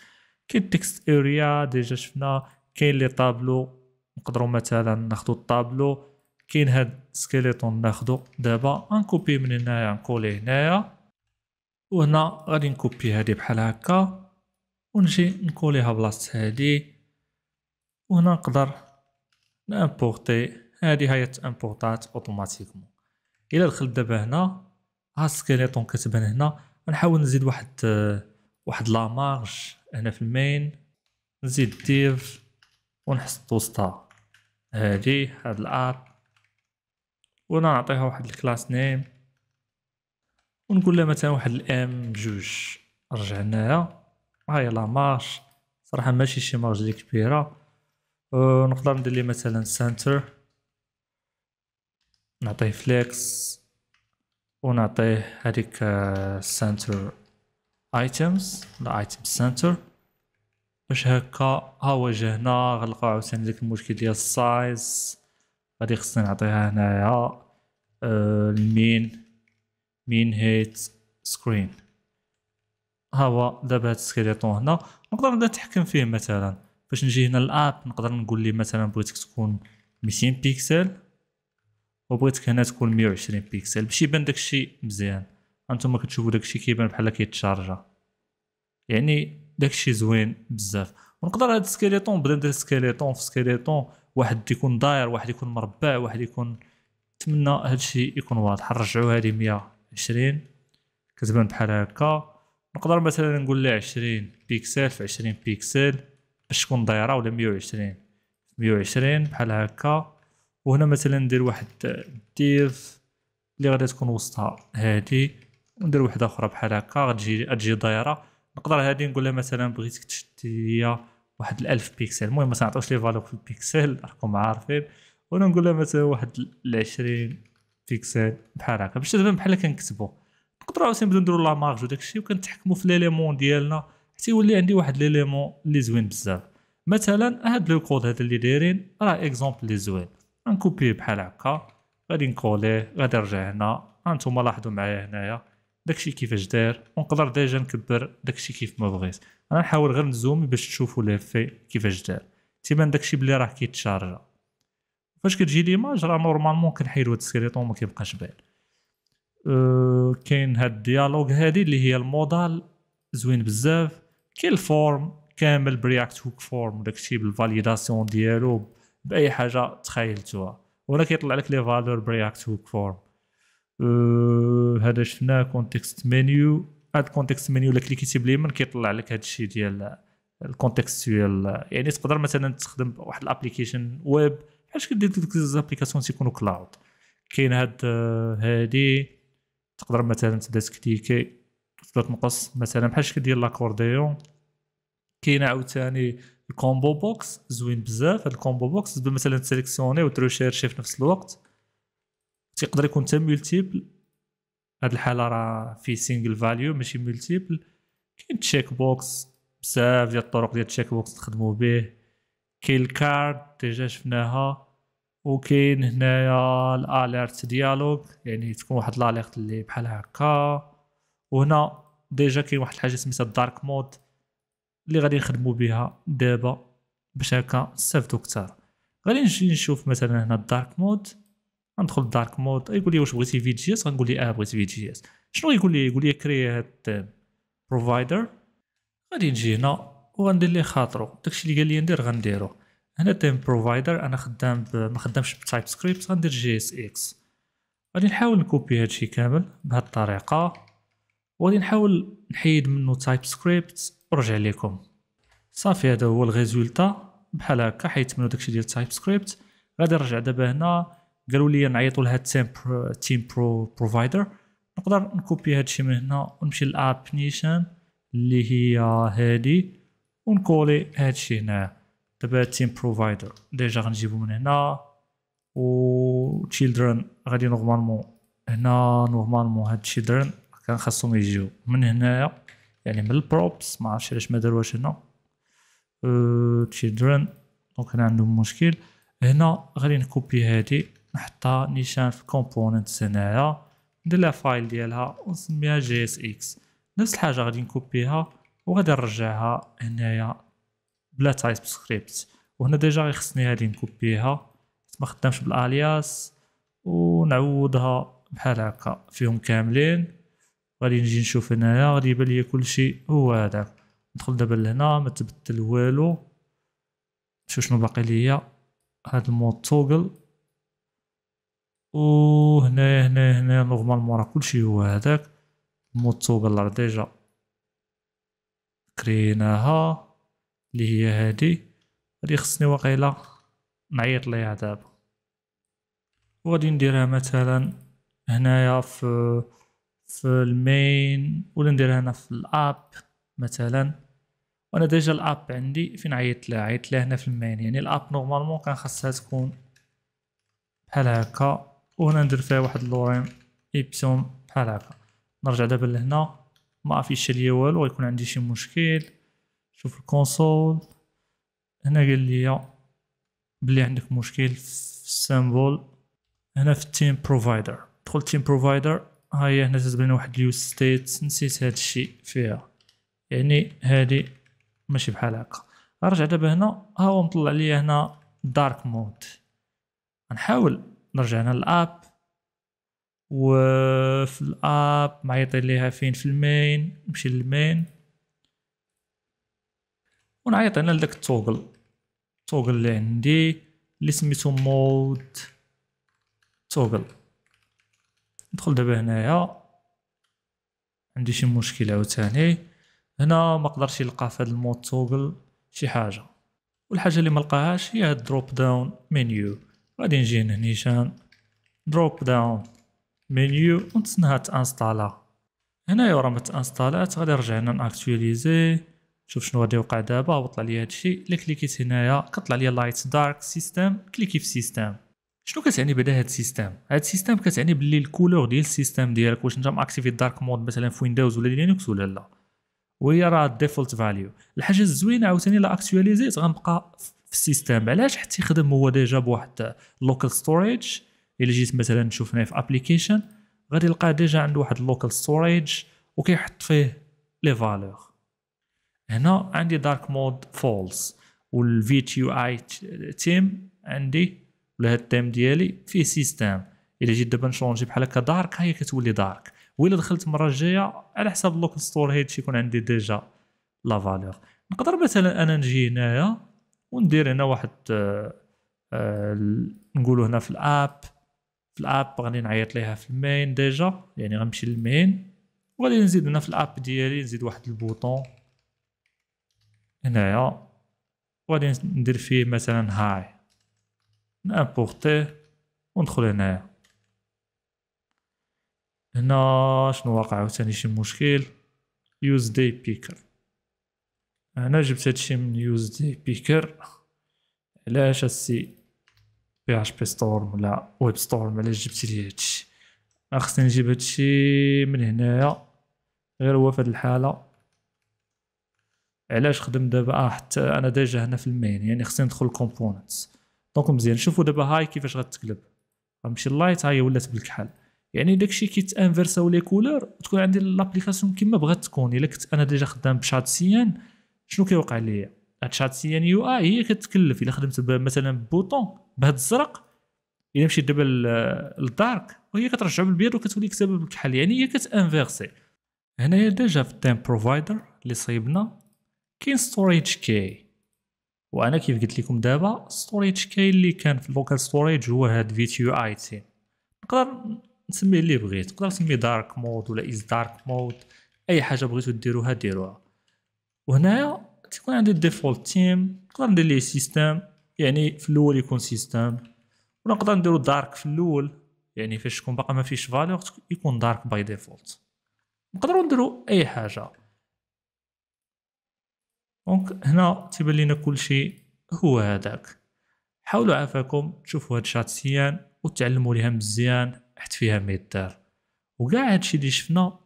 كاين تكست اريا ديجا شفنا كاين لي طابلو نقدروا مثلا ناخذوا الطابلو كاين هاد سكيليتون ناخذوا دابا انكوبي من هنايا نقول هنايا وهنا غادي نكوبي هادي بحال هكا ونجي نكوليها بلاصه هادي وهنا نقدر نامبورتي هذه هي تامبورتات اوتوماتيكمون الى دخلت دابا هنا ها السكيليتون كتبان هنا غنحاول نزيد واحد آه، واحد لا مارج هنا في المين نزيد ديف ونحط وسطها هادي هاد الار ونعطيها نعطيها واحد الكلاس نيم ونقول لها مثلا واحد الام بجوج رجعناها ها هي لا صراحه ماشي شي مارج كبيره آه، نقدر ندير مثلا سنتر نعطيه فليكس ونعطيه هذيك سنتر ايتمز ايتم سنتر باش هكا ها هو هنا غنلقاو عاوتاني داك المشكل ديال السايز غادي خصني نعطيها هنايا المين مين هيت سكرين ها هو دابا هاد السكريتون هنا نقدر نبدا نتحكم فيه مثلا باش نجي هنا للاب نقدر نقول ليه مثلا بغيتك تكون 200 بيكسل وبغيتك هنا تكون 120 بيكسل باش يبان داكشي مزيان هانتوما كتشوفوا داكشي كيبان بحال كيتشارجا يعني داكشي زوين بزاف ونقدر هاد السكيليتون بدا ندير سكيليطون في سكيليطون واحد يكون داير واحد يكون مربع واحد يكون نتمنى هادشي يكون واضح نرجعو هادي 120 كتبان بحال هكا نقدر مثلا نقول لي 20 بيكسل في 20 بيكسل باش تكون دايره ولا 120 120 بحال هكا وهنا مثلا ندير واحد ديف اللي غادي تكون وسطها هادي وندير واحده اخرى بحال هكا غتجي تجي دايره نقدر هادي نقول لها مثلا بغيتك تشد ليا واحد الألف بيكسل المهم ما تنعطيوش لي فالور في البيكسل راكم عارفين وانا نقول لها مثلا واحد العشرين بيكسل بحال هكا باش تبان بحال كنكتبو نقدر عاوتاني نبداو نديرو لا مارج وداك الشيء وكنتحكموا في ليليمون ديالنا حتى يولي عندي واحد ليليمون اللي زوين بزاف مثلا هاد لو كود هذا اللي دايرين راه اكزومبل اللي زوين غنكوبيه بحال هكا غادي نكوليه غادي نرجع هنا هانتوما لاحظوا معايا هنايا داكشي كيفاش داير ونقدر ديجا نكبر داكشي كيف ما بغيت انا نحاول غير نزوم باش تشوفوا ليفي كيفاش داير تيبان داكشي بلي راه كيتشارجا فاش كتجي ليماج راه نورمالمون كنحيدو هاد السكريتون ما كيبقاش باين أه كاين هاد الديالوج هادي اللي هي المودال زوين بزاف كاين الفورم كامل برياكت هوك فورم داكشي بالفاليداسيون ديالو باي حاجه تخيلتوها ولا كيطلع لك لي فالور برياكت هوك فورم هذا شفناه كونتكست منيو هاد الكونتكست منيو اللي كليكيتي باليمين كيطلع لك هاد الشيء ديال الكونتكستويال يعني تقدر مثلا تخدم واحد الابليكيشن ويب بحال كدير ديك الابليكاسيون تيكونوا كلاود كاين هاد أه، هادي تقدر مثلا تبدا تكليكي تبدا تنقص مثلا بحال شكل ديال لاكورديون كاين عاوتاني الكومبو بوكس زوين بزاف هاد الكومبو بوكس تبدا مثلا تسيليكسيوني وتريشيرشي في نفس الوقت تيقدر يكون تا ملتيبل هاد الحاله راه في سينجل فاليو ماشي ملتيبل كاين تشيك بوكس بزاف ديال الطرق ديال تشيك بوكس تخدمو به كاين الكارد ديجا شفناها وكاين هنايا الاليرت ديالوغ يعني تكون واحد الاليرت اللي بحال هكا وهنا ديجا كاين واحد الحاجه سميتها الدارك مود اللي غادي نخدموا بها دابا باش هكا نستافدو كتر غادي نجي نشوف مثلا هنا الدارك مود غندخل الدارك مود يقول لي واش بغيتي في جي اس غنقول لي اه بغيت في جي اس شنو يقول لي يقول لي كري هاد بروفايدر غادي نجي هنا وغندير ليه خاطرو داكشي اللي قال لي ندير غنديرو هنا تيم بروفايدر انا خدام ما خدامش بتايب سكريبت غندير جي اس اكس غادي نحاول نكوبي هادشي كامل بهاد الطريقه وغادي نحاول نحيد منه تايب سكريبت ورجع لكم صافي هذا هو الريزولتا بحال هكا حيت منو داكشي ديال تايب سكريبت غادي نرجع دابا هنا قالوا لي نعيطوا لهاد تيم تيم برو بروفايدر نقدر نكوبي هادشي من هنا ونمشي للاب نيشان اللي هي هادي ونكولي هادشي هنا دابا تيم بروفايدر ديجا غنجيبو من هنا و تشيلدرن غادي نورمالمون هنا نورمالمون هاد تشيلدرن كان خاصهم يجيو من هنايا يعني من البروبس ما عرفش علاش ما واش هنا تشيلدرن أه، دونك هنا عندهم مشكل هنا غادي نكوبي هادي نحطها نيشان في كومبوننت هنايا ندير لها فايل ديالها ونسميها جي اس اكس نفس الحاجه غادي نكوبيها وغادي نرجعها هنايا بلا تايب سكريبت وهنا ديجا غيخصني هادي نكوبيها ما خدامش بالالياس ونعوضها بحال هكا فيهم كاملين غادي نجي نشوف هنايا غادي يبان ليا كلشي هو هذا ندخل دابا لهنا ما تبدل والو نشوف شنو باقي ليا هاد المود توغل وهنا هنا هنا نورمالمون راه كلشي هو هذاك المود توغل راه ديجا كريناها اللي هي هادي غادي خصني واقيلا نعيط ليها دابا وغادي نديرها مثلا هنايا في في المين ولا نديرها هنا في الاب مثلا وانا ديجا الاب عندي فين عيطت لها عيطت لها هنا في المين يعني الاب نورمالمون كان خاصها تكون بحال هكا وهنا ندير فيها واحد اللورين ايبسوم بحال هكا نرجع دابا لهنا ما افيش ليا والو غيكون عندي شي مشكل شوف الكونسول هنا قال لي بلي عندك مشكل في السامبل هنا في التيم بروفايدر دخل تيم بروفايدر هاهي هنا تتبان واحد اليوز ستيت نسيت هاد الشيء فيها يعني هادي ماشي بحال هكا نرجع دابا هنا ها هو مطلع ليا هنا دارك مود نحاول نرجع هنا للاب وفي الاب معيط ليها فين في المين نمشي للمين ونعيط هنا لداك التوغل التوغل اللي عندي اللي سميتو مود توغل ندخل دابا هنايا عندي شي مشكل عاوتاني هنا ما قدرش يلقى في هذا المود توغل شي حاجه والحاجه اللي ما لقاهاش هي هاد دروب داون منيو غادي نجي نيشان دروب داون منيو ونتسناها تانستالا هنايا ورا ما تانستالات غادي نرجع هنا ناكتواليزي شوف شنو غادي يوقع دابا وطلع لي هادشي الا كليكيت هنايا كطلع لي لايت دارك سيستم كليكي في سيستم شنو كتعني بعدا هاد السيستم هاد السيستم كتعني باللي الكولور ديال السيستم ديالك واش انت ماكتيفي الدارك مود مثلا في ويندوز ولا لينكس ولا لا وهي راه الديفولت فاليو الحاجه الزوينه عاوتاني لا اكتواليزيت غنبقى في السيستم علاش حتى يخدم هو ديجا بواحد لوكال ستوريج الا جيت مثلا تشوف في ابليكيشن غادي يلقى ديجا عنده واحد لوكال ستوريج وكيحط فيه لي فالور هنا عندي دارك مود فولس والفي تي يو اي تيم عندي ولا هاد التيم ديالي فيه سيستيم الا جيت دابا نشونجي بحال هكا دارك هي كتولي دارك وإلا دخلت المره الجايه على حساب لوك ستور شي يكون عندي ديجا لا فالور نقدر مثلا انا نجي هنايا وندير هنا واحد آه آه نقولوا هنا في الاب في الاب غادي نعيط ليها في المين ديجا يعني غنمشي للمين وغادي نزيد هنا في الاب ديالي نزيد واحد البوطون هنايا وغادي ندير فيه مثلا هاي نامبورتي وندخل هنايا هنا شنو واقع عاوتاني شي مشكل يوز دي بيكر انا جبت هادشي من يوز دي بيكر علاش السي بي اش بي ستورم ولا ويب ستورم علاش جبتي لي هادشي خصني نجيب هادشي من هنايا غير هو في هاد الحاله علاش خدم دابا اه حتى انا ديجا هنا في المين يعني خصني ندخل كومبوننتس دونك مزيان شوفوا دابا هاي كيفاش غتقلب غنمشي اللايت هاي ولات بالكحل يعني داكشي او لي كولور تكون عندي لابليكاسيون كيما بغات تكون الا كنت انا ديجا خدام بشات سيان شنو كيوقع ليا هاد سيان يو اي هي كتكلف الا خدمت مثلا بوطون بهاد الزرق الا مشيت دابا للدارك وهي كترجع بالبيض وكتولي كتابه بالكحل يعني هي كتانفيرسي هنايا ديجا في التيم بروفايدر اللي صايبنا كاين ستوريج كي وانا كيف قلت لكم دابا ستوريج كاين اللي كان في اللوكال ستوريج هو هاد في تي يو اي تي نقدر نسميه اللي بغيت نقدر نسميه دارك مود ولا از دارك مود اي حاجه بغيتو ديروها ديروها وهنايا تيكون عندي الديفولت تيم نقدر ندير ليه سيستم يعني في الاول يكون سيستم ولا نقدر نديرو دارك في الاول يعني فاش تكون باقا ما فيش فالور يكون دارك باي ديفولت نقدروا نديرو اي حاجه دونك هنا تيبان لينا كلشي هو هذاك حاولوا عافاكم تشوفوا هاد الشات سيان وتعلموا ليها مزيان حيت فيها ميدار وكاع هادشي اللي شفنا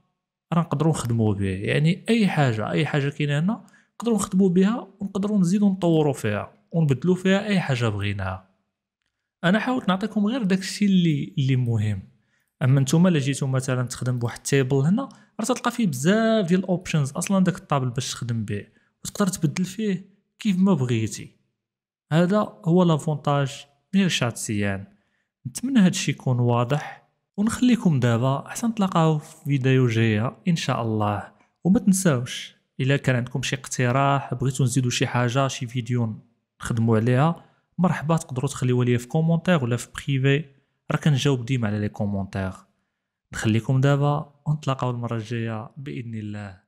راه نقدروا نخدموا به يعني اي حاجه اي حاجه كاينه هنا نقدروا نخدموا بها ونقدروا نزيدوا نطوروا فيها ونبدلوا فيها اي حاجه بغيناها انا حاولت نعطيكم غير داكشي اللي اللي مهم اما نتوما الا جيتو مثلا تخدم بواحد التيبل هنا راه تلقى فيه بزاف ديال الاوبشنز اصلا داك الطابل باش تخدم به تقدر تبدل فيه كيف ما بغيتي هذا هو لافونتاج ديال شاتسيان نتمنى هادشي يكون واضح ونخليكم دابا حتى نتلاقاو في فيديو جايه ان شاء الله وما تنساوش الا كان عندكم شي اقتراح بغيتو نزيدو شي حاجه شي فيديو نخدمو عليها مرحبا تقدروا تخليوها ليا في كومونتير ولا في بريفي راه كنجاوب ديما على لي كومونتير نخليكم دابا ونتلاقاو المره الجايه باذن الله